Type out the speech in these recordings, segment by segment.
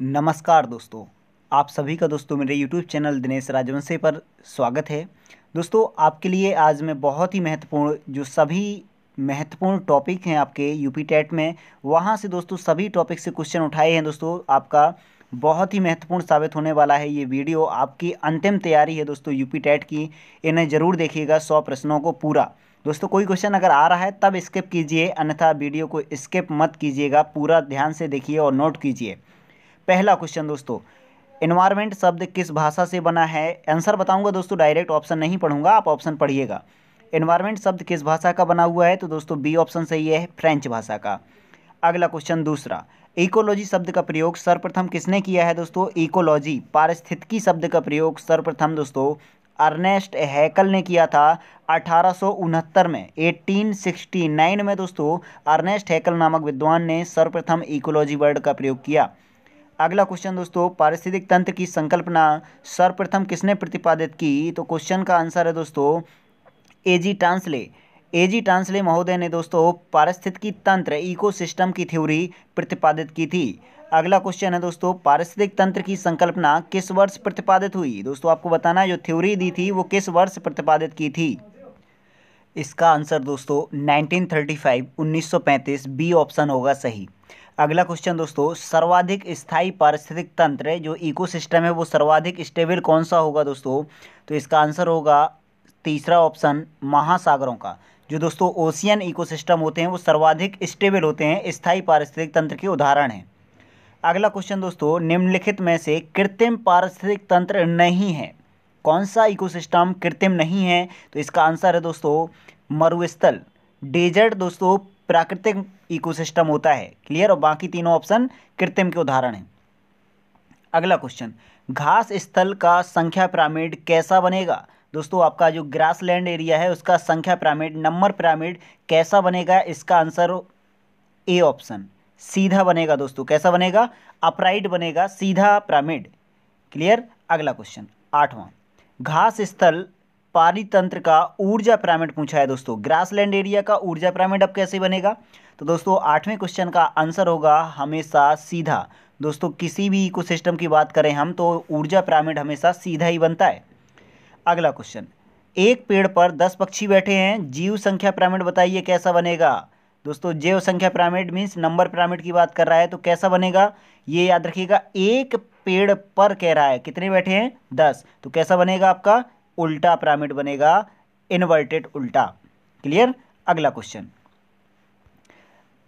नमस्कार दोस्तों आप सभी का दोस्तों मेरे YouTube चैनल दिनेश राजवंशी पर स्वागत है दोस्तों आपके लिए आज मैं बहुत ही महत्वपूर्ण जो सभी महत्वपूर्ण टॉपिक हैं आपके यूपी टेट में वहाँ से दोस्तों सभी टॉपिक से क्वेश्चन उठाए हैं दोस्तों आपका बहुत ही महत्वपूर्ण साबित होने वाला है ये वीडियो आपकी अंतिम तैयारी है दोस्तों यूपी टेट की इन्हें ज़रूर देखिएगा सौ प्रश्नों को पूरा दोस्तों कोई क्वेश्चन अगर आ रहा है तब स्किप कीजिए अन्यथा वीडियो को स्किप मत कीजिएगा पूरा ध्यान से देखिए और नोट कीजिए पहला क्वेश्चन दोस्तों इन्वायरमेंट शब्द किस भाषा से बना है आंसर बताऊंगा दोस्तों डायरेक्ट ऑप्शन नहीं पढ़ूंगा आप ऑप्शन पढ़िएगा इन्वायरमेंट शब्द किस भाषा का बना हुआ है तो दोस्तों बी ऑप्शन सही है फ्रेंच भाषा का अगला क्वेश्चन दूसरा इकोलॉजी शब्द का प्रयोग सर्वप्रथम किसने किया है दोस्तों इकोलॉजी पारिस्थितिकी शब्द का प्रयोग सर्वप्रथम दोस्तों अर्नेस्ट हैकल ने किया था अठारह में 1869 में दोस्तों अर्नेस्ट हैकल नामक विद्वान ने सर्वप्रथम इकोलॉजी वर्ड का प्रयोग किया अगला क्वेश्चन दोस्तों पारिस्थितिक तंत्र की संकल्पना सर्वप्रथम किसने प्रतिपादित की तो क्वेश्चन का आंसर है दोस्तों ए जी टांसले ए जी टांसले महोदय ने दोस्तों पारिस्थितिकी तंत्र इकोसिस्टम की थ्योरी प्रतिपादित की थी अगला क्वेश्चन है दोस्तों पारिस्थितिक तंत्र की संकल्पना किस वर्ष प्रतिपादित हुई दोस्तों आपको बताना जो थ्योरी दी थी वो किस वर्ष प्रतिपादित की थी इसका आंसर दोस्तों 1935 1935 बी ऑप्शन होगा सही अगला क्वेश्चन दोस्तों सर्वाधिक स्थायी पारिस्थितिक तंत्र जो इकोसिस्टम है वो सर्वाधिक स्टेबल कौन सा होगा दोस्तों तो इसका आंसर होगा तीसरा ऑप्शन महासागरों का जो दोस्तों ओशियन इकोसिस्टम होते हैं वो सर्वाधिक स्टेबल होते हैं स्थायी पारिस्थितिक तंत्र के उदाहरण हैं अगला क्वेश्चन दोस्तों निम्नलिखित में से कृत्रिम पारिस्थितिक तंत्र नहीं है कौन सा इकोसिस्टम कृत्रिम नहीं है तो इसका आंसर है दोस्तों मरुस्थल डेजर्ट दोस्तों प्राकृतिक इकोसिस्टम होता है क्लियर और बाकी तीनों ऑप्शन कृत्रिम के उदाहरण हैं अगला क्वेश्चन घास स्थल का संख्या पिरामिड कैसा बनेगा दोस्तों आपका जो ग्रास लैंड एरिया है उसका संख्या पिरामिड नंबर पिरामिड कैसा बनेगा इसका आंसर ए ऑप्शन सीधा बनेगा दोस्तों कैसा बनेगा अपराइट बनेगा सीधा पिरामिड क्लियर अगला क्वेश्चन आठवां घास स्थल पारी तंत्र का ऊर्जा पिरामिड पूछा है दोस्तों ग्रासलैंड एरिया का ऊर्जा पिरामिड अब कैसे बनेगा तो दोस्तों आठवें क्वेश्चन का आंसर होगा हमेशा सीधा दोस्तों किसी भी इकोसिस्टम की बात करें हम तो ऊर्जा पिरामिड हमेशा सीधा ही बनता है अगला क्वेश्चन एक पेड़ पर दस पक्षी बैठे हैं जीव संख्या पिरामिड बताइए कैसा बनेगा दोस्तों जीव संख्या पिरामिड मीन्स नंबर पिरामिड की बात कर रहा है तो कैसा बनेगा ये याद रखिएगा एक पेड़ पर कह रहा है कितने बैठे हैं दस तो कैसा बनेगा आपका उल्टा पिरामिड बनेगा इन्वर्टेड उल्टा क्लियर अगला क्वेश्चन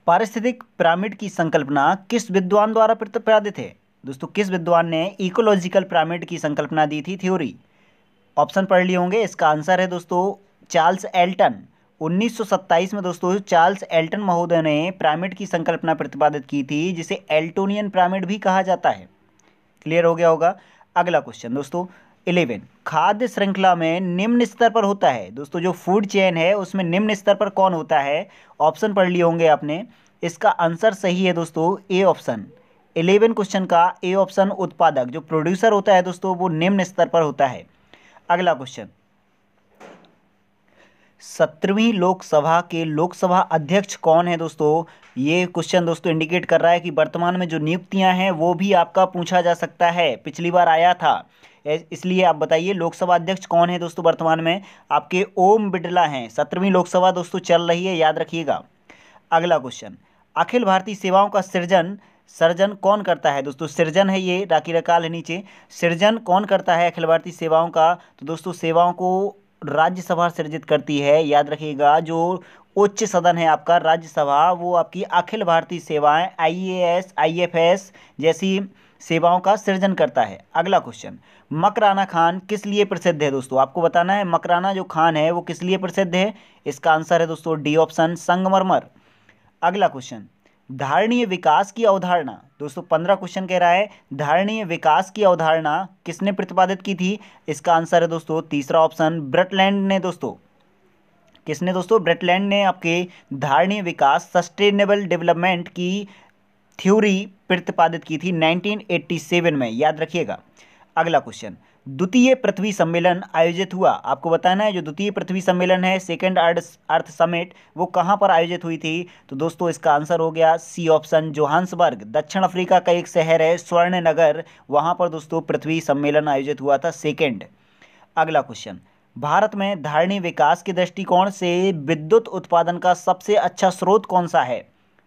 पारिस्थितिक पिरामिड की संकल्पना किस विद्वान द्वारा प्रतिपादित है दोस्तों किस विद्वान ने इकोलॉजिकल पिरामिड की संकल्पना दी थी थ्योरी ऑप्शन पढ़ लिए होंगे इसका आंसर है दोस्तों चार्ल्स एल्टन 1927 में दोस्तों चार्ल्स एल्टन महोदय ने पिरामिड की संकल्पना प्रतिपादित की थी जिसे एल्टोनियन पिरामिड भी कहा जाता है क्लियर हो गया होगा अगला क्वेश्चन दोस्तों इलेवन खाद्य श्रृंखला में निम्न स्तर पर होता है दोस्तों जो फूड चेन है उसमें निम्न स्तर पर कौन होता है ऑप्शन पढ़ लिए होंगे आपने इसका आंसर सही है दोस्तों ए ऑप्शन इलेवन क्वेश्चन का ए ऑप्शन उत्पादक जो प्रोड्यूसर होता है दोस्तों वो निम्न स्तर पर होता है अगला क्वेश्चन सत्रहवीं लोकसभा के लोकसभा अध्यक्ष कौन है दोस्तों ये क्वेश्चन दोस्तों इंडिकेट कर रहा है कि वर्तमान में जो नियुक्तियां हैं वो भी आपका पूछा जा सकता है पिछली बार आया था इसलिए आप बताइए लोकसभा अध्यक्ष कौन है दोस्तों वर्तमान में आपके ओम बिड़ला हैं सत्रहवीं लोकसभा दोस्तों चल रही है याद रखिएगा अगला क्वेश्चन अखिल भारतीय सेवाओं का सृजन सृजन कौन करता है दोस्तों सृजन है ये राखी रकाल है नीचे सृजन कौन करता है अखिल भारतीय सेवाओं का तो दोस्तों सेवाओं को राज्यसभा सृजित करती है याद रखिएगा जो उच्च सदन है आपका राज्यसभा वो आपकी अखिल भारतीय सेवाएं आईएएस आईएफएस जैसी सेवाओं का सृजन करता है अगला क्वेश्चन मकराना खान किस लिए प्रसिद्ध है दोस्तों आपको बताना है मकराना जो खान है वो किस लिए प्रसिद्ध है इसका आंसर है दोस्तों डी ऑप्शन संगमरमर अगला क्वेश्चन धारणीय विकास की अवधारणा दोस्तों पंद्रह क्वेश्चन कह रहा है धारणीय विकास की अवधारणा किसने प्रतिपादित की थी इसका आंसर है दोस्तों तीसरा ऑप्शन ब्रटलैंड ने दोस्तों किसने दोस्तों ब्रिटलैंड ने आपके धारणीय विकास सस्टेनेबल डेवलपमेंट की थ्योरी प्रतिपादित की थी 1987 में याद रखिएगा अगला क्वेश्चन द्वितीय पृथ्वी सम्मेलन आयोजित हुआ आपको बताना है जो द्वितीय पृथ्वी सम्मेलन है सेकेंड अर्थ अर्थ समिट वो कहाँ पर आयोजित हुई थी तो दोस्तों इसका आंसर हो गया सी ऑप्शन जोहान्सबर्ग दक्षिण अफ्रीका का एक शहर है स्वर्ण नगर वहाँ पर दोस्तों पृथ्वी सम्मेलन आयोजित हुआ था सेकेंड अगला क्वेश्चन भारत में धारणी विकास के दृष्टिकोण से विद्युत उत्पादन का सबसे अच्छा स्रोत कौन सा है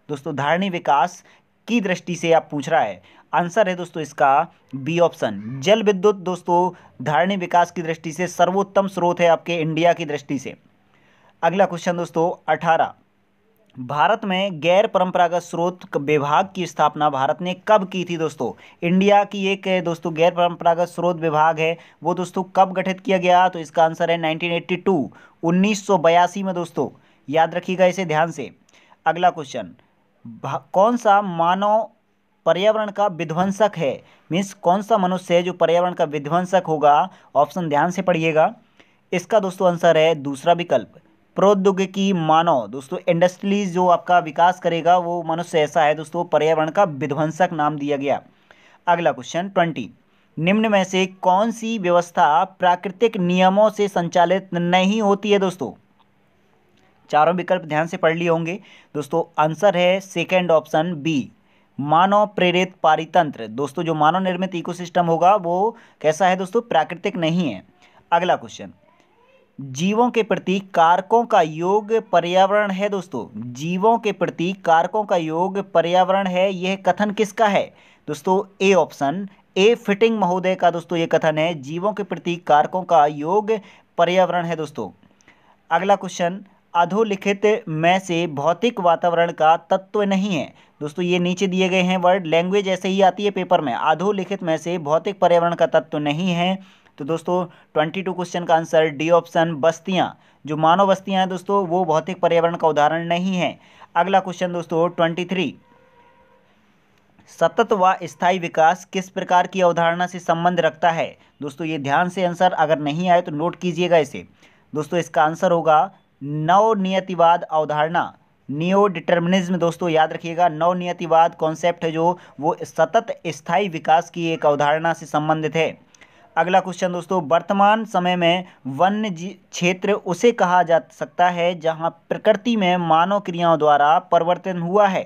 दोस्तों धारणी विकास की दृष्टि से आप पूछ रहा है आंसर है दोस्तों इसका बी ऑप्शन जल विद्युत दोस्तों धारणी विकास की दृष्टि से सर्वोत्तम स्रोत है आपके इंडिया की दृष्टि से अगला क्वेश्चन दोस्तों अठारह भारत में गैर परंपरागत स्रोत विभाग की स्थापना भारत ने कब की थी दोस्तों इंडिया की एक दोस्तों गैर परंपरागत स्रोत विभाग है वो दोस्तों कब गठित किया गया तो इसका आंसर है 1982 1982 में दोस्तों याद रखिएगा इसे ध्यान से अगला क्वेश्चन कौन सा मानव पर्यावरण का विध्वंसक है मीन्स कौन सा मनुष्य है जो पर्यावरण का विध्वंसक होगा ऑप्शन ध्यान से पढ़िएगा इसका दोस्तों आंसर है दूसरा विकल्प प्रौद्योगिकी मानव दोस्तों इंडस्ट्रीज जो आपका विकास करेगा वो मनुष्य ऐसा है दोस्तों पर्यावरण का विध्वंसक नाम दिया गया अगला क्वेश्चन ट्वेंटी निम्न में से कौन सी व्यवस्था प्राकृतिक नियमों से संचालित नहीं होती है दोस्तों चारों विकल्प ध्यान से पढ़ लिए होंगे दोस्तों आंसर है सेकेंड ऑप्शन बी मानव प्रेरित पारितंत्र दोस्तों जो मानव निर्मित इकोसिस्टम होगा वो कैसा है दोस्तों प्राकृतिक नहीं है अगला क्वेश्चन जीवों के प्रति कारकों का योग पर्यावरण है दोस्तों जीवों के प्रति कारकों का योग पर्यावरण है यह कथन किसका है दोस्तों ए ऑप्शन ए फिटिंग महोदय का दोस्तों ये कथन है जीवों के प्रति कारकों का योग पर्यावरण है दोस्तों अगला क्वेश्चन अधोलिखित में से भौतिक वातावरण का तत्व नहीं है दोस्तों ये नीचे दिए गए हैं वर्ड लैंग्वेज ऐसे ही आती है पेपर में अधोलिखित में से भौतिक पर्यावरण का तत्व नहीं है तो दोस्तों ट्वेंटी टू क्वेश्चन का आंसर डी ऑप्शन बस्तियाँ जो मानव बस्तियाँ हैं दोस्तों वो भौतिक पर्यावरण का उदाहरण नहीं है अगला क्वेश्चन दोस्तों ट्वेंटी थ्री सतत व स्थायी विकास किस प्रकार की अवधारणा से संबंध रखता है दोस्तों ये ध्यान से आंसर अगर नहीं आए तो नोट कीजिएगा इसे दोस्तों इसका आंसर होगा नवनियतिवाद अवधारणा नियो डिटर्मिनिज्म दोस्तों याद रखिएगा नवनियतिवाद कॉन्सेप्ट है जो वो सतत स्थायी विकास की एक अवधारणा से संबंधित है अगला क्वेश्चन दोस्तों वर्तमान समय में वन्य क्षेत्र उसे कहा जा सकता है जहां प्रकृति में मानव क्रियाओं द्वारा परिवर्तन हुआ है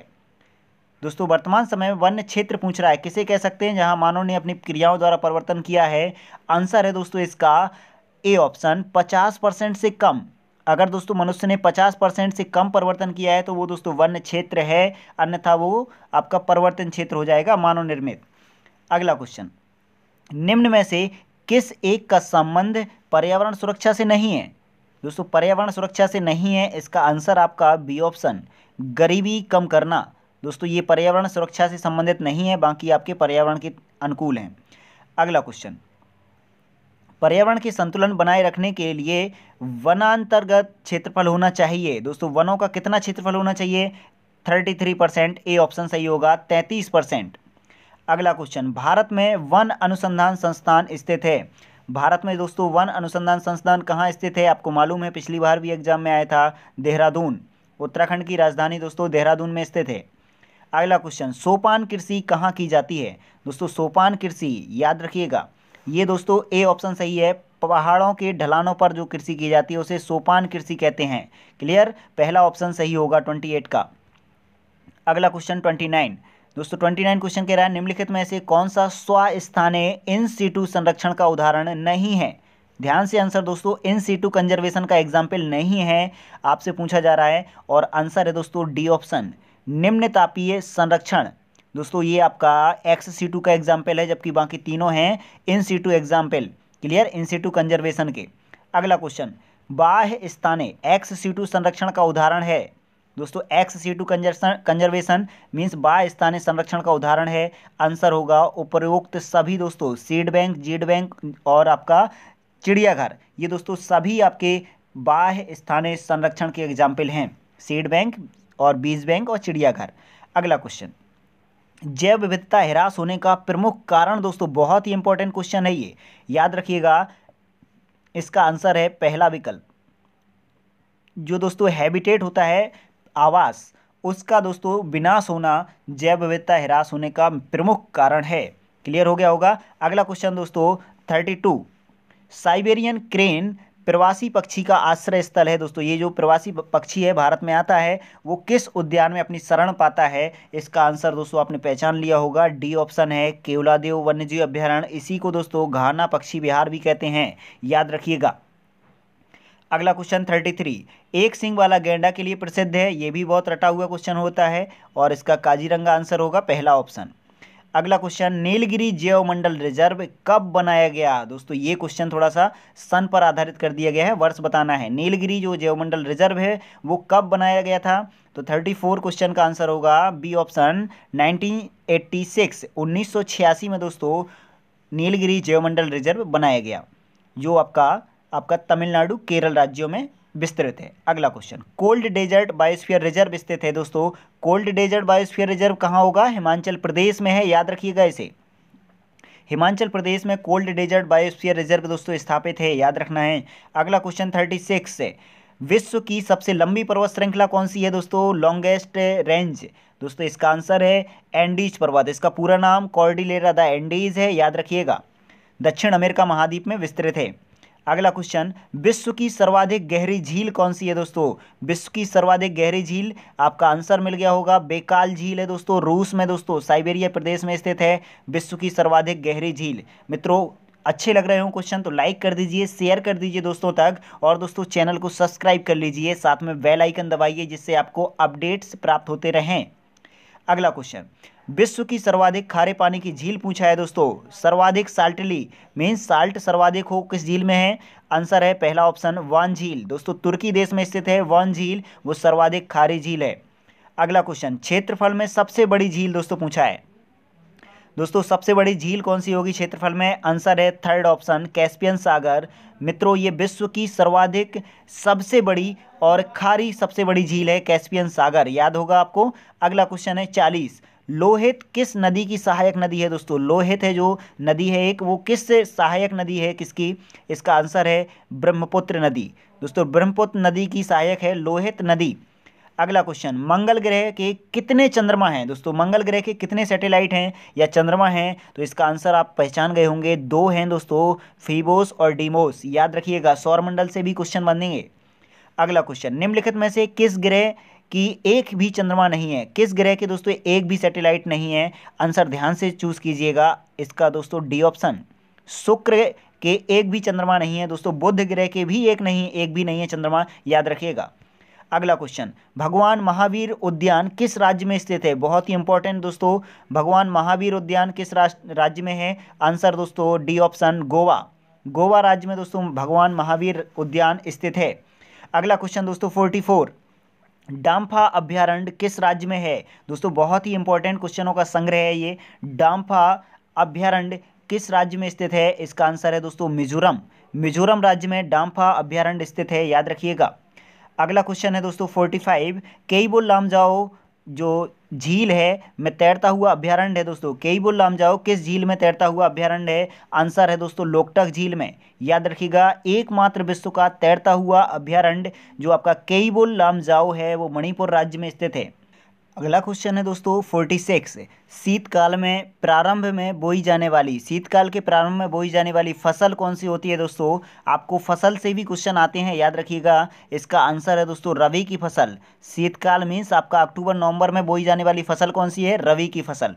दोस्तों वर्तमान समय में वन्य क्षेत्र पूछ रहा है किसे कह सकते हैं जहां मानव ने अपनी क्रियाओं द्वारा परिवर्तन किया है आंसर है दोस्तों इसका ए ऑप्शन पचास परसेंट से कम अगर दोस्तों मनुष्य ने 50 परसेंट से कम परिवर्तन किया है तो वो दोस्तों वन्य क्षेत्र है अन्यथा वो आपका परिवर्तन क्षेत्र हो जाएगा मानव निर्मित अगला क्वेश्चन निम्न में से किस एक का संबंध पर्यावरण सुरक्षा से नहीं है दोस्तों पर्यावरण सुरक्षा से नहीं है इसका आंसर आपका बी ऑप्शन गरीबी कम करना दोस्तों ये पर्यावरण सुरक्षा से संबंधित नहीं है बाकी आपके पर्यावरण के अनुकूल हैं अगला क्वेश्चन पर्यावरण के संतुलन बनाए रखने के लिए वनांतर्गत क्षेत्रफल होना चाहिए दोस्तों वनों का कितना क्षेत्रफल होना चाहिए thirty three percent A option सही होगा तैंतीस परसेंट अगला क्वेश्चन भारत में वन अनुसंधान संस्थान स्थित है भारत में दोस्तों वन अनुसंधान संस्थान कहाँ स्थित है आपको मालूम है पिछली बार भी एग्जाम में आया था देहरादून उत्तराखंड की राजधानी दोस्तों देहरादून में स्थित है अगला क्वेश्चन सोपान कृषि कहाँ की जाती है दोस्तों सोपान कृषि याद रखिएगा ये दोस्तों ए ऑप्शन सही है पहाड़ों के ढलानों पर जो कृषि की जाती है उसे सोपान कृषि कहते हैं क्लियर पहला ऑप्शन सही होगा ट्वेंटी एट का अगला क्वेश्चन ट्वेंटी नाइन दोस्तों ट्वेंटी नाइन क्वेश्चन कह रहा है निम्नलिखित में से कौन सा स्वस्थानीय इन सीटू संरक्षण का उदाहरण नहीं है ध्यान से आंसर दोस्तों इन सीटू कंजर्वेशन का एग्जाम्पल नहीं है आपसे पूछा जा रहा है और आंसर है दोस्तों डी ऑप्शन निम्न तापीय संरक्षण दोस्तों ये आपका एक्स सी टू का एग्जाम्पल है जबकि बाकी तीनों हैं in situ example clear in situ conservation के अगला क्वेश्चन बाह्य स्थाने एक्स सी टू संरक्षण का उदाहरण है दोस्तों ex situ conservation means बाह्य स्थानीय संरक्षण का उदाहरण है आंसर होगा उपरोक्त सभी दोस्तों सीड बैंक जीड बैंक और आपका चिड़ियाघर ये दोस्तों सभी आपके बाह्य स्थानीय संरक्षण के एग्जाम्पल हैं सीड बैंक और बीज बैंक और चिड़ियाघर अगला क्वेश्चन जैव विविधता ह्रास होने का प्रमुख कारण दोस्तों बहुत ही इंपॉर्टेंट क्वेश्चन है ये याद रखिएगा इसका आंसर है पहला विकल्प जो दोस्तों हैबिटेट होता है आवास उसका दोस्तों विनाश होना जैव विविधता ह्रास होने का प्रमुख कारण है क्लियर हो गया होगा अगला क्वेश्चन दोस्तों थर्टी टू साइबेरियन क्रेन प्रवासी पक्षी का आश्रय स्थल है दोस्तों ये जो प्रवासी पक्षी है भारत में आता है वो किस उद्यान में अपनी शरण पाता है इसका आंसर दोस्तों आपने पहचान लिया होगा डी ऑप्शन है केवलादेव वन्यजीव अभ्यारण्य इसी को दोस्तों घाना पक्षी विहार भी कहते हैं याद रखिएगा अगला क्वेश्चन थर्टी थ्री एक सिंह वाला गेंडा के लिए प्रसिद्ध है ये भी बहुत रटा हुआ क्वेश्चन होता है और इसका काजीरंगा आंसर होगा पहला ऑप्शन अगला क्वेश्चन नीलगिरी जैव मंडल रिजर्व कब बनाया गया दोस्तों ये क्वेश्चन थोड़ा सा सन पर आधारित कर दिया गया है वर्ष बताना है नीलगिरी जो जैव मंडल रिजर्व है वो कब बनाया गया था तो 34 क्वेश्चन का आंसर होगा बी ऑप्शन 1986 1986 में दोस्तों नीलगिरी मंडल रिजर्व बनाया गया जो आपका आपका तमिलनाडु केरल राज्यों में विस्तृत है अगला question cold desert biosphere reserve स्थित है दोस्तों कोल्ड डेजर्ट बायोस्फीयर रिजर्व कहाँ होगा हिमाचल प्रदेश में है याद रखिएगा इसे हिमाचल प्रदेश में कोल्ड डेजर्ट बायोस्फीयर रिजर्व दोस्तों स्थापित है याद रखना है अगला क्वेश्चन थर्टी सिक्स विश्व की सबसे लंबी पर्वत श्रृंखला कौन सी है दोस्तों लॉन्गेस्ट रेंज दोस्तों इसका आंसर है एंडीज पर्वत इसका पूरा नाम कॉर्डिलेरा द एंडीज है याद रखिएगा दक्षिण अमेरिका महाद्वीप में विस्तृत है अगला क्वेश्चन विश्व की सर्वाधिक गहरी झील कौन सी है दोस्तों विश्व की सर्वाधिक गहरी झील आपका आंसर मिल गया होगा बेकाल झील है दोस्तों रूस में दोस्तों साइबेरिया प्रदेश में स्थित है विश्व की सर्वाधिक गहरी झील मित्रों अच्छे लग रहे हो क्वेश्चन तो लाइक कर दीजिए शेयर कर दीजिए दोस्तों तक और दोस्तों चैनल को सब्सक्राइब कर लीजिए साथ में बेल आइकन दबाइए जिससे आपको अपडेट्स प्राप्त होते रहें अगला क्वेश्चन विश्व की सर्वाधिक खारे पानी की झील पूछा है दोस्तों सर्वाधिक साल्टली मीन्स साल्ट सर्वाधिक हो किस झील में है आंसर है पहला ऑप्शन वन झील दोस्तों तुर्की देश में स्थित है वन झील वो सर्वाधिक खारी झील है अगला क्वेश्चन क्षेत्रफल में सबसे बड़ी झील दोस्तों पूछा है दोस्तों सबसे बड़ी झील कौन सी होगी क्षेत्रफल में आंसर है थर्ड ऑप्शन कैस्पियन सागर मित्रों ये विश्व की सर्वाधिक सबसे बड़ी और खारी सबसे बड़ी झील है कैस्पियन सागर याद होगा आपको अगला क्वेश्चन है चालीस लोहित किस नदी की सहायक नदी है दोस्तों लोहित है जो नदी है एक वो किस सहायक नदी है किसकी इसका आंसर है ब्रह्मपुत्र नदी दोस्तों ब्रह्मपुत्र नदी की सहायक है लोहित नदी अगला क्वेश्चन मंगल ग्रह के कितने चंद्रमा हैं दोस्तों मंगल ग्रह के कितने सैटेलाइट हैं या चंद्रमा हैं तो इसका आंसर आप पहचान गए होंगे दो हैं दोस्तों फीबोस और डीमोस याद रखिएगा सौरमंडल से भी क्वेश्चन बनेंगे अगला क्वेश्चन निम्नलिखित में से किस ग्रह कि एक भी चंद्रमा नहीं है किस ग्रह के दोस्तों एक भी सैटेलाइट नहीं है आंसर ध्यान से चूज कीजिएगा इसका दोस्तों डी ऑप्शन शुक्र के एक भी चंद्रमा नहीं है दोस्तों बुध ग्रह के भी एक नहीं एक भी नहीं है चंद्रमा याद रखिएगा अगला क्वेश्चन भगवान महावीर उद्यान किस राज्य में स्थित है बहुत ही इंपॉर्टेंट दोस्तों भगवान महावीर उद्यान किस राज्य में है आंसर दोस्तों डी ऑप्शन गोवा गोवा राज्य में दोस्तों भगवान महावीर उद्यान स्थित है अगला क्वेश्चन दोस्तों फोर्टी फोर डांफा अभ्यारण्य किस राज्य में है दोस्तों बहुत ही इंपॉर्टेंट क्वेश्चनों का संग्रह है ये डांफा अभ्यारण्य किस राज्य में स्थित है इसका आंसर है दोस्तों मिजोरम मिजोरम राज्य में डांफा अभ्यारण्य स्थित है याद रखिएगा अगला क्वेश्चन है दोस्तों फोर्टी फाइव लाम लामजाओ जो झील है में तैरता हुआ अभ्यारण्य है दोस्तों कई बोल लाम जाओ किस झील में तैरता हुआ अभ्यारण्य है आंसर है दोस्तों लोकटक झील में याद रखिएगा एकमात्र विश्व का तैरता हुआ अभ्यारण्य जो आपका कई बोल लाम जाओ है वो मणिपुर राज्य में स्थित है अगला क्वेश्चन है दोस्तों फोर्टी सिक्स शीतकाल में प्रारंभ में बोई जाने वाली शीतकाल के प्रारंभ में बोई जाने वाली फसल कौन सी होती है दोस्तों आपको फसल से भी क्वेश्चन आते हैं याद रखिएगा इसका आंसर है दोस्तों रवि की फसल शीतकाल मीन्स आपका अक्टूबर नवंबर में बोई जाने वाली फसल कौन सी है रवि की फसल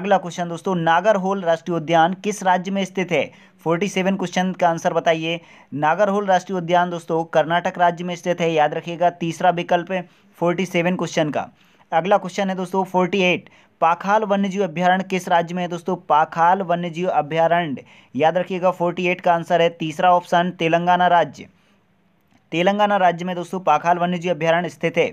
अगला क्वेश्चन दोस्तों नागरहोल राष्ट्रीय उद्यान किस राज्य में स्थित है फोर्टी सेवन क्वेश्चन का आंसर बताइए नागरहोल राष्ट्रीय उद्यान दोस्तों कर्नाटक राज्य में स्थित है याद रखिएगा तीसरा विकल्प है फोर्टी सेवन क्वेश्चन का अगला क्वेश्चन है दोस्तों फोर्टी एट पाखाल वन्यजीव अभ्यारण्य किस राज्य में है दोस्तों पाखाल वन्यजीव अभ्यारण्य याद रखिएगा फोर्टी एट का आंसर है तीसरा ऑप्शन तेलंगाना राज्य तेलंगाना राज्य में दोस्तों पाखाल वन्यजीव अभ्यारण्य स्थित है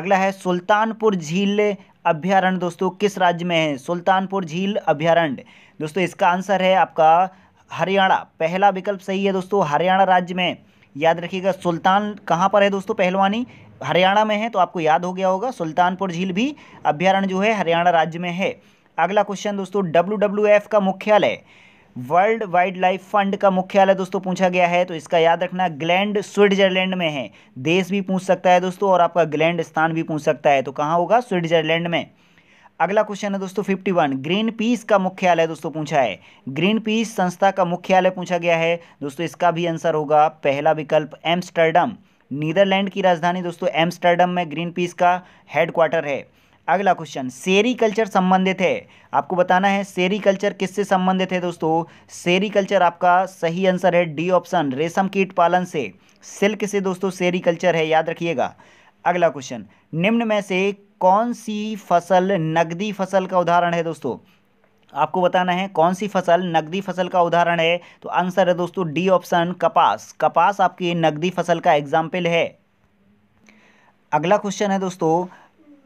अगला है सुल्तानपुर झील अभ्यारण्य दोस्तों किस राज्य में है सुल्तानपुर झील अभ्यारण्य दोस्तों इसका आंसर है आपका हरियाणा पहला विकल्प सही है दोस्तों हरियाणा राज्य में याद रखिएगा सुल्तान कहाँ पर है दोस्तों पहलवानी हरियाणा में है तो आपको याद हो गया होगा सुल्तानपुर झील भी अभ्यारण्य जो है हरियाणा राज्य में है अगला क्वेश्चन दोस्तों डब्ल्यू का मुख्यालय वर्ल्ड वाइल्ड लाइफ फंड का मुख्यालय दोस्तों पूछा गया है तो इसका याद रखना ग्लैंड स्विट्जरलैंड में है देश भी पूछ सकता है दोस्तों और आपका ग्लैंड स्थान भी पूछ सकता है तो कहाँ होगा स्विट्जरलैंड में अगला क्वेश्चन है दोस्तों फिफ्टी वन ग्रीन पीस का मुख्यालय दोस्तों पूछा है ग्रीन पीस संस्था का मुख्यालय पूछा गया है दोस्तों इसका भी आंसर होगा पहला विकल्प एम्स्टर्डम नीदरलैंड की राजधानी दोस्तों एम्स्टर्डम में ग्रीन पीस का हेडक्वार्टर है अगला क्वेश्चन सेरी कल्चर संबंधित है आपको बताना है सेरी कल्चर किससे संबंधित है दोस्तों सेरी कल्चर आपका सही आंसर है डी ऑप्शन रेशम कीट पालन से सिल्क से दोस्तों सेरी कल्चर है याद रखिएगा अगला क्वेश्चन निम्न में से कौन सी फसल नगदी फसल का उदाहरण है दोस्तों आपको बताना है कौन सी फसल नकदी फसल का उदाहरण है तो आंसर है दोस्तों डी ऑप्शन कपास कपास आपकी नकदी फसल का एग्जाम्पल है अगला क्वेश्चन है दोस्तों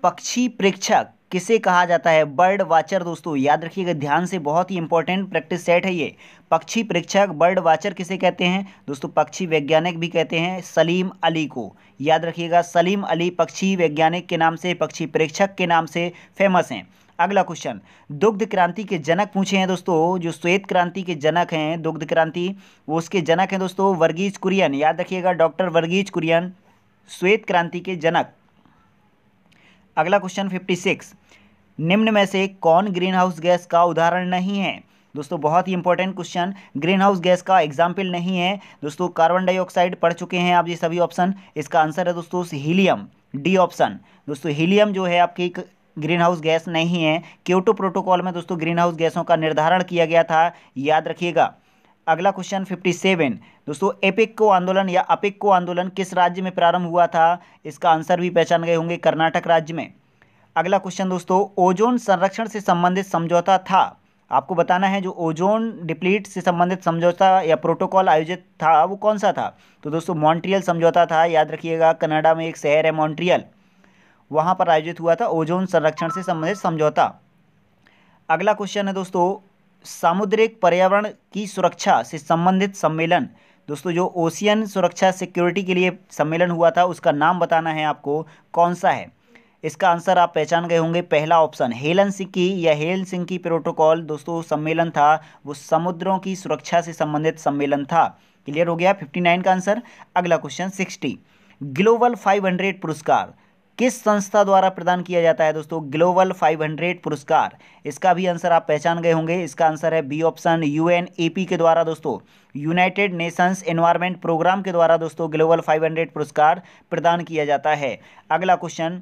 पक्षी प्रेक्षक किसे कहा जाता है बर्ड वाचर दोस्तों याद रखिएगा ध्यान से बहुत ही इंपॉर्टेंट प्रैक्टिस सेट है ये पक्षी प्रेक्षक बर्ड वाचर किसे कहते हैं दोस्तों पक्षी वैज्ञानिक भी कहते हैं सलीम अली को याद रखिएगा सलीम अली पक्षी वैज्ञानिक के नाम से पक्षी प्रेक्षक के नाम से फेमस हैं अगला क्वेश्चन दुग्ध क्रांति के जनक पूछे हैं दोस्तों जो श्वेत क्रांति के जनक हैं दुग्ध क्रांति वो उसके जनक हैं दोस्तों वर्गीज कुरियन याद रखिएगा डॉक्टर वर्गीज कुरियन श्वेत क्रांति के जनक अगला क्वेश्चन फिफ्टी सिक्स निम्न में से कौन ग्रीन हाउस गैस का उदाहरण नहीं है दोस्तों बहुत ही important question greenhouse gas का एग्जाम्पल नहीं है दोस्तों कार्बन डाइऑक्साइड पढ़ चुके हैं आप ये सभी ऑप्शन इसका आंसर है दोस्तों हीलियम डी ऑप्शन दोस्तों हीलियम जो है आपकी ग्रीन हाउस गैस नहीं है क्योटो प्रोटोकॉल में दोस्तों ग्रीन हाउस गैसों का निर्धारण किया गया था याद रखिएगा अगला क्वेश्चन 57 दोस्तों एपिक को आंदोलन या अपिक को आंदोलन किस राज्य में प्रारंभ हुआ था इसका आंसर भी पहचान गए होंगे कर्नाटक राज्य में अगला क्वेश्चन दोस्तों ओजोन संरक्षण से संबंधित समझौता था आपको बताना है जो ओजोन डिप्लीट से संबंधित समझौता या प्रोटोकॉल आयोजित था वो कौन सा था तो दोस्तों मॉन्ट्रियल समझौता था याद रखिएगा कनाडा में एक शहर है मॉन्ट्रियल वहाँ पर आयोजित हुआ था ओजोन संरक्षण से संबंधित समझौता अगला क्वेश्चन है दोस्तों सामुद्रिक पर्यावरण की सुरक्षा से संबंधित सम्मेलन दोस्तों जो ओशियन सुरक्षा सिक्योरिटी के लिए सम्मेलन हुआ था उसका नाम बताना है आपको कौन सा है इसका आंसर आप पहचान गए होंगे पहला ऑप्शन हेलन सिक्की या हेल सिंह की प्रोटोकॉल दोस्तों सम्मेलन था वो समुद्रों की सुरक्षा से संबंधित सम्मेलन था क्लियर हो गया 59 का आंसर अगला क्वेश्चन 60 ग्लोबल 500 पुरस्कार किस संस्था द्वारा प्रदान किया जाता है दोस्तों ग्लोबल 500 पुरस्कार इसका भी आंसर आप पहचान गए होंगे इसका आंसर है बी ऑप्शन यूएनएपी के द्वारा दोस्तों यूनाइटेड नेशंस एनवायरमेंट प्रोग्राम के द्वारा दोस्तों ग्लोबल 500 पुरस्कार प्रदान किया जाता है अगला क्वेश्चन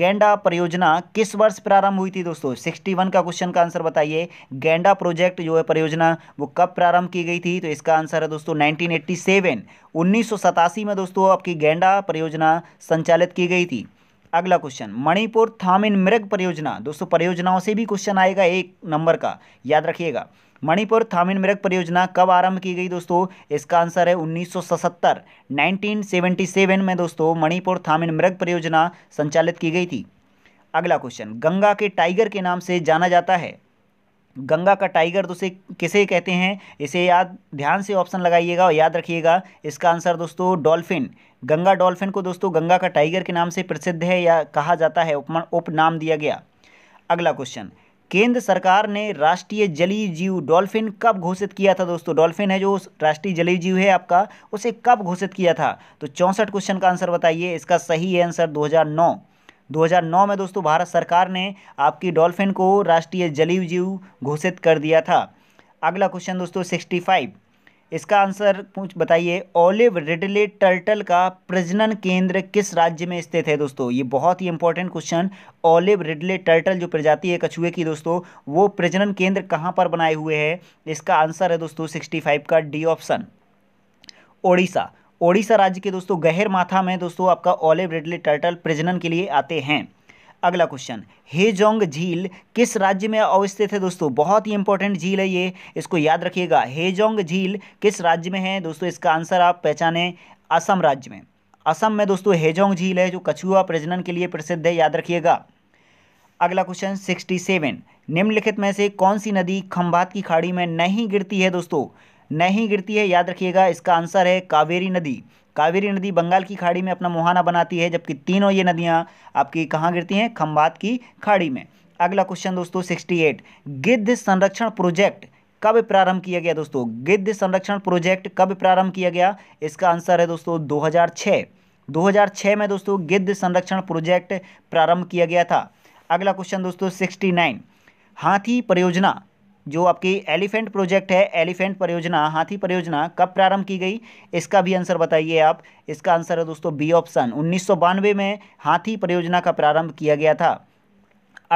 गेंडा परियोजना किस वर्ष प्रारंभ हुई थी दोस्तों सिक्सटी का क्वेश्चन का आंसर बताइए गेंडा प्रोजेक्ट जो है परियोजना वो कब प्रारंभ की गई थी तो इसका आंसर है दोस्तों नाइनटीन एट्टी में दोस्तों आपकी गेंडा परियोजना संचालित की गई थी अगला क्वेश्चन मणिपुर थामिन मृग परियोजना दोस्तों परियोजनाओं से भी क्वेश्चन आएगा एक नंबर का याद रखिएगा मणिपुर थामिन मृग परियोजना कब आरंभ की गई दोस्तों इसका आंसर है 1977 1977 में दोस्तों मणिपुर थामिन मृग परियोजना संचालित की गई थी अगला क्वेश्चन गंगा के टाइगर के नाम से जाना जाता है गंगा का टाइगर दोस्तों किसे कहते हैं इसे याद ध्यान से ऑप्शन लगाइएगा और याद रखिएगा इसका आंसर दोस्तों डॉल्फिन गंगा डॉल्फिन को दोस्तों गंगा का टाइगर के नाम से प्रसिद्ध है या कहा जाता है उपमान उपनाम दिया गया अगला क्वेश्चन केंद्र सरकार ने राष्ट्रीय जलीय जीव डॉल्फिन कब घोषित किया था दोस्तों डॉल्फिन है जो राष्ट्रीय जलीय जीव है आपका उसे कब घोषित किया था तो चौंसठ क्वेश्चन का आंसर बताइए इसका सही आंसर दो 2009 में दोस्तों भारत सरकार ने आपकी डॉल्फिन को राष्ट्रीय जलीव जीव घोषित कर दिया था अगला क्वेश्चन दोस्तों 65 इसका आंसर पूछ बताइए ओलिव रिडले टर्टल का प्रजनन केंद्र किस राज्य में स्थित है दोस्तों ये बहुत ही important question olive ridley turtle जो प्रजाति है कछुए की दोस्तों वो प्रजनन केंद्र कहाँ पर बनाए हुए है इसका आंसर है दोस्तों सिक्सटी का डी ऑप्शन ओडिशा ओडिशा राज्य के दोस्तों गहर माथा में दोस्तों आपका ऑलिव रिडली टर्टल प्रजनन के लिए आते हैं अगला क्वेश्चन हेजोंग झील किस राज्य में अवस्थित है दोस्तों बहुत ही इंपॉर्टेंट झील है ये इसको याद रखिएगा हेजोंग झील किस राज्य में है दोस्तों इसका आंसर आप पहचाने असम राज्य में असम में दोस्तों हेजोंग झील है जो कछुआ प्रजनन के लिए प्रसिद्ध है याद रखिएगा अगला क्वेश्चन सिक्सटी सेवन निम्नलिखित में से कौन सी नदी खम्भात की खाड़ी में नहीं गिरती है दोस्तों नहीं गिरती है याद रखिएगा इसका आंसर है कावेरी नदी कावेरी नदी बंगाल की खाड़ी में अपना मुहाना बनाती है जबकि तीनों ये नदियाँ आपकी कहाँ गिरती हैं खम्बात की खाड़ी में अगला क्वेश्चन दोस्तों सिक्सटी एट गिद्ध संरक्षण प्रोजेक्ट कब प्रारंभ किया गया दोस्तों गिद्ध संरक्षण प्रोजेक्ट कब प्रारंभ किया गया इसका आंसर है दोस्तों 2006 2006 में दोस्तों गिद्ध संरक्षण प्रोजेक्ट प्रारंभ किया गया था अगला क्वेश्चन दोस्तों 69 हाथी परियोजना जो आपकी एलिफेंट प्रोजेक्ट है एलिफेंट परियोजना हाथी परियोजना कब प्रारंभ की गई इसका भी आंसर बताइए आप इसका आंसर है दोस्तों बी ऑप्शन उन्नीस में हाथी परियोजना का प्रारंभ किया गया था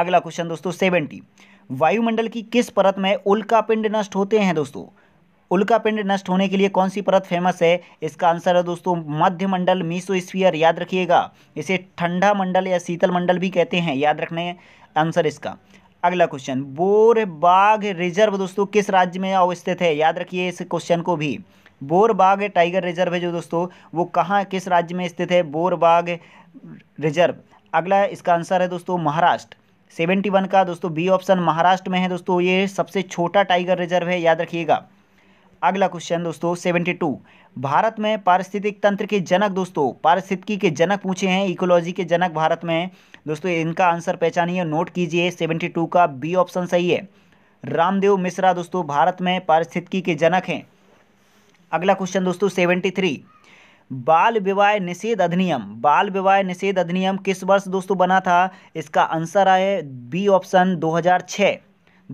अगला क्वेश्चन दोस्तों सेवेंटी वायुमंडल की किस परत में उल्कापिंड नष्ट होते हैं दोस्तों उल्कापिंड नष्ट होने के लिए कौन सी परत फेमस है इसका आंसर है दोस्तों मध्यमंडल मीसोस्फीयर याद रखिएगा इसे ठंडा मंडल या शीतल मंडल भी कहते हैं याद रखने आंसर इसका अगला क्वेश्चन बोर बाघ रिजर्व दोस्तों किस राज्य में अवस्थित है याद रखिए इस क्वेश्चन को भी बोर बाघ टाइगर रिजर्व है जो दोस्तों वो कहाँ किस राज्य में स्थित है बोर बाघ रिजर्व अगला इसका आंसर है दोस्तों महाराष्ट्र सेवेंटी वन का दोस्तों बी ऑप्शन महाराष्ट्र में है दोस्तों ये सबसे छोटा टाइगर रिजर्व है याद रखिएगा अगला क्वेश्चन दोस्तों सेवेंटी टू भारत में पारिस्थितिक तंत्र के जनक दोस्तों पारिस्थितिकी के जनक पूछे हैं इकोलॉजी के जनक भारत में दोस्तों इनका आंसर पहचानिए नोट कीजिए सेवेंटी टू का बी ऑप्शन सही है रामदेव मिश्रा दोस्तों भारत में पारिस्थितिकी के जनक हैं अगला क्वेश्चन दोस्तों सेवेंटी थ्री बाल विवाह निषेध अधिनियम बाल विवाह निषेध अधिनियम किस वर्ष दोस्तों बना था इसका आंसर आए बी ऑप्शन हजार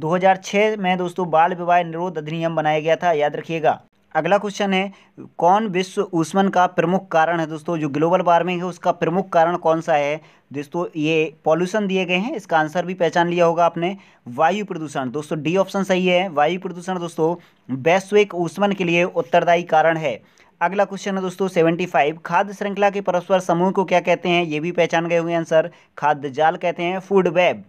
2006 में दोस्तों बाल विवाह निरोध अधिनियम बनाया गया था याद रखिएगा अगला क्वेश्चन है कौन विश्व ऊष्मन का प्रमुख कारण है दोस्तों जो ग्लोबल वार्मिंग है उसका प्रमुख कारण कौन सा है दोस्तों ये पॉल्यूशन दिए गए हैं इसका आंसर भी पहचान लिया होगा आपने वायु प्रदूषण दोस्तों डी ऑप्शन सही है वायु प्रदूषण दोस्तों वैश्विक ऊष्मन के लिए उत्तरदायी कारण है अगला क्वेश्चन है दोस्तों सेवेंटी फाइव खाद्य श्रृंखला के परस्पर समूह को क्या कहते हैं ये भी पहचान गए हुए आंसर खाद्य जाल कहते हैं फूड वेब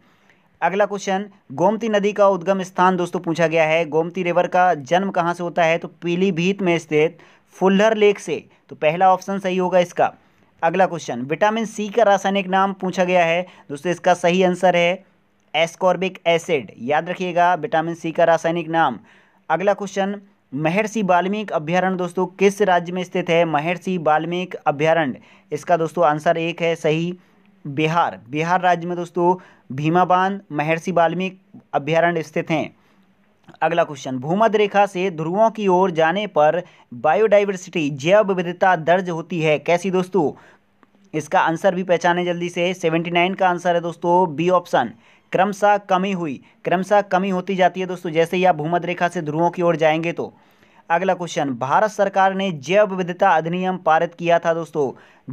अगला क्वेश्चन गोमती नदी का उद्गम स्थान दोस्तों पूछा गया है गोमती रिवर का जन्म कहाँ से होता है तो पीलीभीत में स्थित फुल्लर लेक से तो पहला ऑप्शन सही होगा इसका अगला क्वेश्चन विटामिन सी का रासायनिक नाम पूछा गया है दोस्तों इसका सही आंसर है एस्कॉर्बिक एसिड याद रखिएगा विटामिन सी का रासायनिक नाम अगला क्वेश्चन महर्षि बाल्मीक अभ्यारण्य दोस्तों किस राज्य में स्थित है महर्षि बाल्मीक अभ्यारण्य इसका दोस्तों आंसर एक है सही बिहार बिहार राज्य में दोस्तों भीमा बांध महर्षि वाल्मीकि अभ्यारण्य स्थित हैं अगला क्वेश्चन भूमध रेखा से ध्रुवों की ओर जाने पर बायोडाइवर्सिटी जैव विविधता दर्ज होती है कैसी दोस्तों इसका आंसर भी पहचाने जल्दी से सेवेंटी नाइन का आंसर है दोस्तों बी ऑप्शन क्रमशः कमी हुई क्रमशः कमी होती जाती है दोस्तों जैसे ही आप भूमध रेखा से ध्रुवों की ओर जाएंगे तो अगला क्वेश्चन भारत सरकार ने जैव विविधता अधिनियम पारित किया था दोस्तों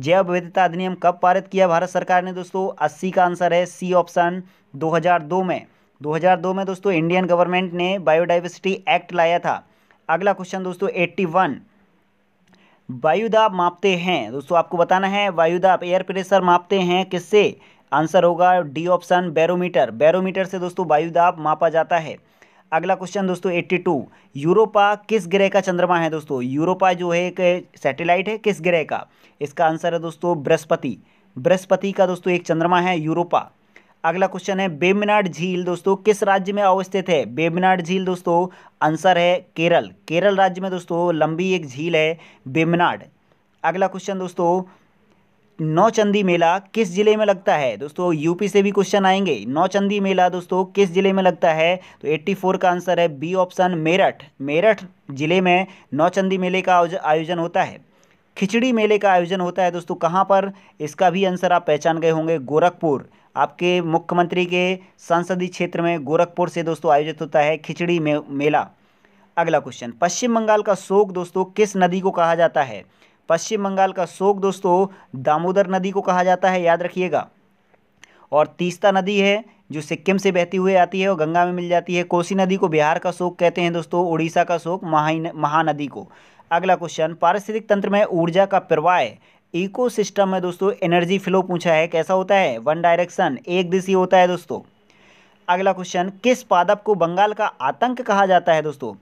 जैव विविधता अधिनियम कब पारित किया भारत सरकार ने दोस्तों अस्सी का आंसर है सी ऑप्शन 2002 में 2002 में दोस्तों इंडियन गवर्नमेंट ने बायोडाइवर्सिटी एक्ट लाया था अगला क्वेश्चन दोस्तों एट्टी वायुदाब मापते हैं दोस्तों आपको बताना है वायुदाब एयर प्रेशर मापते हैं किससे आंसर होगा डी ऑप्शन बैरोमीटर बैरोमीटर से दोस्तों वायुदाब मापा जाता है अगला क्वेश्चन दोस्तों टू यूरोपा किस ग्रह का चंद्रमा है दोस्तों यूरोपा जो है एक सैटेलाइट है किस ग्रह का इसका आंसर है दोस्तों बृहस्पति बृहस्पति का दोस्तों एक चंद्रमा है यूरोपा अगला क्वेश्चन है बेमिनाड झील दोस्तों किस राज्य में अवस्थित है बेमिनाड झील दोस्तों आंसर है केरल केरल राज्य में दोस्तों लंबी एक झील है बेमिनाड अगला क्वेश्चन दोस्तों नौचंदी मेला किस जिले में लगता है दोस्तों यूपी से भी क्वेश्चन आएंगे नौचंदी मेला दोस्तों किस जिले में लगता है तो 84 का आंसर है बी ऑप्शन मेरठ मेरठ जिले में नौचंदी मेले का आयोजन होता है खिचड़ी मेले का आयोजन होता है दोस्तों कहाँ पर इसका भी आंसर आप पहचान गए होंगे गोरखपुर आपके मुख्यमंत्री के संसदीय क्षेत्र में गोरखपुर से दोस्तों आयोजित होता है खिचड़ी मेला अगला क्वेश्चन पश्चिम बंगाल का शोक दोस्तों किस नदी को कहा जाता है पश्चिम बंगाल का शोक दोस्तों दामोदर नदी को कहा जाता है याद रखिएगा और तीस्ता नदी है जो सिक्किम से बहती हुई आती है और गंगा में मिल जाती है कोसी नदी को बिहार का शोक कहते हैं दोस्तों उड़ीसा का शोक महानदी को अगला क्वेश्चन पारिस्थितिक तंत्र में ऊर्जा का प्रवाह इकोसिस्टम में दोस्तों एनर्जी फ्लो पूछा है कैसा होता है वन डायरेक्शन एक दिशी होता है दोस्तों अगला क्वेश्चन किस पादप को बंगाल का आतंक कहा जाता है दोस्तों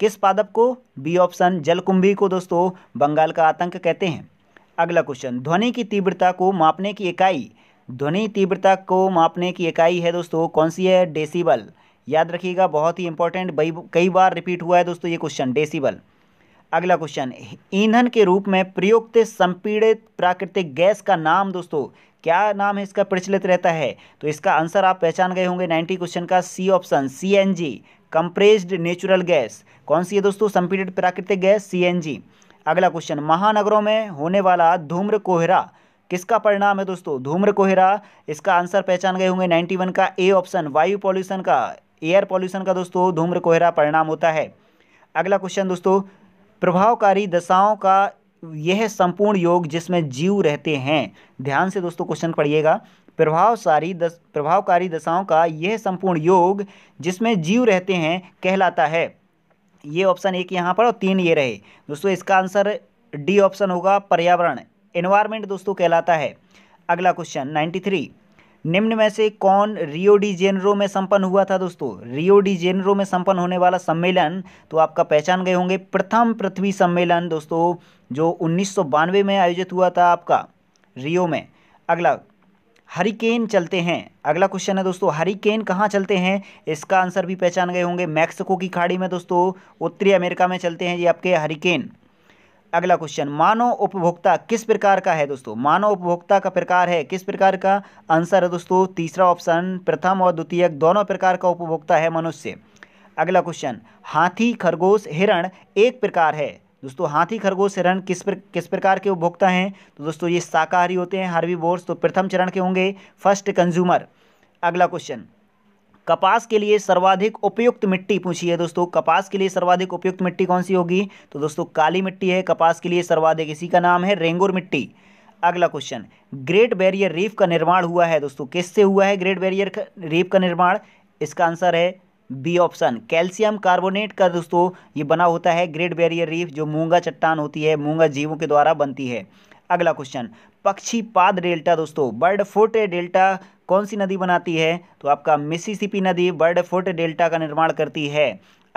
किस पादप को बी ऑप्शन जलकुंभी को दोस्तों बंगाल का आतंक कहते हैं अगला क्वेश्चन ध्वनि की तीव्रता को मापने की इकाई ध्वनि तीव्रता को मापने की इकाई है दोस्तों कौन सी है डेसीबल याद रखिएगा बहुत ही इंपॉर्टेंट कई बार रिपीट हुआ है दोस्तों ये क्वेश्चन डेसीबल अगला क्वेश्चन ईंधन के रूप में प्रयुक्त संपीड़ित प्राकृतिक गैस का नाम दोस्तों क्या नाम है इसका प्रचलित रहता है तो इसका आंसर आप पहचान गए होंगे नाइन्टी क्वेश्चन का C option C N G compressed natural gas कौन सी है दोस्तों संपीडित प्राकृतिक गैस सीएनजी अगला क्वेश्चन महानगरों में होने वाला धूम्र कोहरा किसका परिणाम है दोस्तों धूम्र कोहरा इसका आंसर पहचान गए होंगे 91 का ए ऑप्शन वायु पॉल्यूशन का एयर पॉल्यूशन का दोस्तों धूम्र कोहरा परिणाम होता है अगला क्वेश्चन दोस्तों प्रभावकारी दशाओं का यह संपूर्ण योग जिसमें जीव रहते हैं ध्यान से दोस्तों क्वेश्चन पढ़िएगा प्रभावशाली दस प्रभावकारी दशाओं का यह संपूर्ण योग जिसमें जीव रहते हैं कहलाता है ये ऑप्शन एक यहाँ पर और तीन ये रहे दोस्तों इसका आंसर डी ऑप्शन होगा पर्यावरण एनवायरमेंट दोस्तों कहलाता है अगला क्वेश्चन नाइन्टी थ्री निम्न में से कौन रियो डी जेनरो में संपन्न हुआ था दोस्तों रियो डी जेनरो में संपन्न होने वाला सम्मेलन तो आपका पहचान गए होंगे प्रथम पृथ्वी सम्मेलन दोस्तों जो उन्नीस में आयोजित हुआ था आपका रियो में अगला हरिकेन चलते हैं अगला क्वेश्चन है दोस्तों हरिकेन कहाँ चलते हैं इसका आंसर भी पहचान गए होंगे मैक्सिको की खाड़ी में दोस्तों उत्तरी अमेरिका में चलते हैं ये आपके हरिकेन अगला क्वेश्चन मानव उपभोक्ता किस प्रकार का है दोस्तों मानव उपभोक्ता का प्रकार है किस प्रकार का आंसर है दोस्तों तीसरा ऑप्शन प्रथम और द्वितीय दोनों प्रकार का उपभोक्ता है मनुष्य अगला क्वेश्चन हाथी खरगोश हिरण एक प्रकार है दोस्तों हाथी खरगोश हिरण किस पर किस प्रकार के उपभोक्ता हैं तो दोस्तों ये शाकाहारी होते हैं हार्वी बोर्स तो प्रथम चरण के होंगे फर्स्ट कंज्यूमर अगला क्वेश्चन कपास के लिए सर्वाधिक उपयुक्त मिट्टी पूछी है दोस्तों कपास के लिए सर्वाधिक उपयुक्त मिट्टी कौन सी होगी तो दोस्तों काली मिट्टी है कपास के लिए सर्वाधिक इसी का नाम है रेंगुर मिट्टी अगला क्वेश्चन ग्रेट बैरियर रीफ का निर्माण हुआ है दोस्तों किससे हुआ है ग्रेट बैरियर रीफ का निर्माण इसका आंसर है बी ऑप्शन कैल्शियम कार्बोनेट का दोस्तों ये बना होता है ग्रेट बैरियर रीफ जो मूंगा चट्टान होती है मूंगा जीवों के द्वारा बनती है अगला क्वेश्चन पक्षी पाद डेल्टा दोस्तों बर्ड फुट डेल्टा कौन सी नदी बनाती है तो आपका मिसिसिपी नदी बर्ड फुट डेल्टा का निर्माण करती है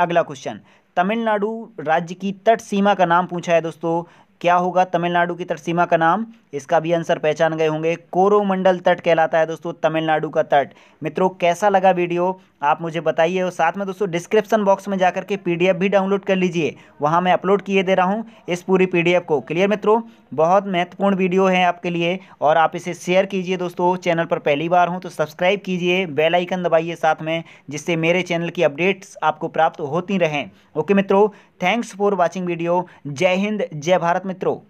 अगला क्वेश्चन तमिलनाडु राज्य की तट सीमा का नाम पूछा है दोस्तों क्या होगा तमिलनाडु की तट सीमा का नाम इसका भी आंसर पहचान गए होंगे कोरोमंडल तट कहलाता है दोस्तों तमिलनाडु का तट मित्रों कैसा लगा वीडियो आप मुझे बताइए और साथ में दोस्तों डिस्क्रिप्शन बॉक्स में जाकर के पीडीएफ भी डाउनलोड कर लीजिए वहाँ मैं अपलोड किए दे रहा हूँ इस पूरी पीडीएफ को क्लियर मित्रों बहुत महत्वपूर्ण वीडियो है आपके लिए और आप इसे शेयर कीजिए दोस्तों चैनल पर पहली बार हूँ तो सब्सक्राइब कीजिए बेलाइकन दबाइए साथ में जिससे मेरे चैनल की अपडेट्स आपको प्राप्त होती रहें ओके मित्रों थैंक्स फॉर वॉचिंग वीडियो जय हिंद जय भारत मित्रों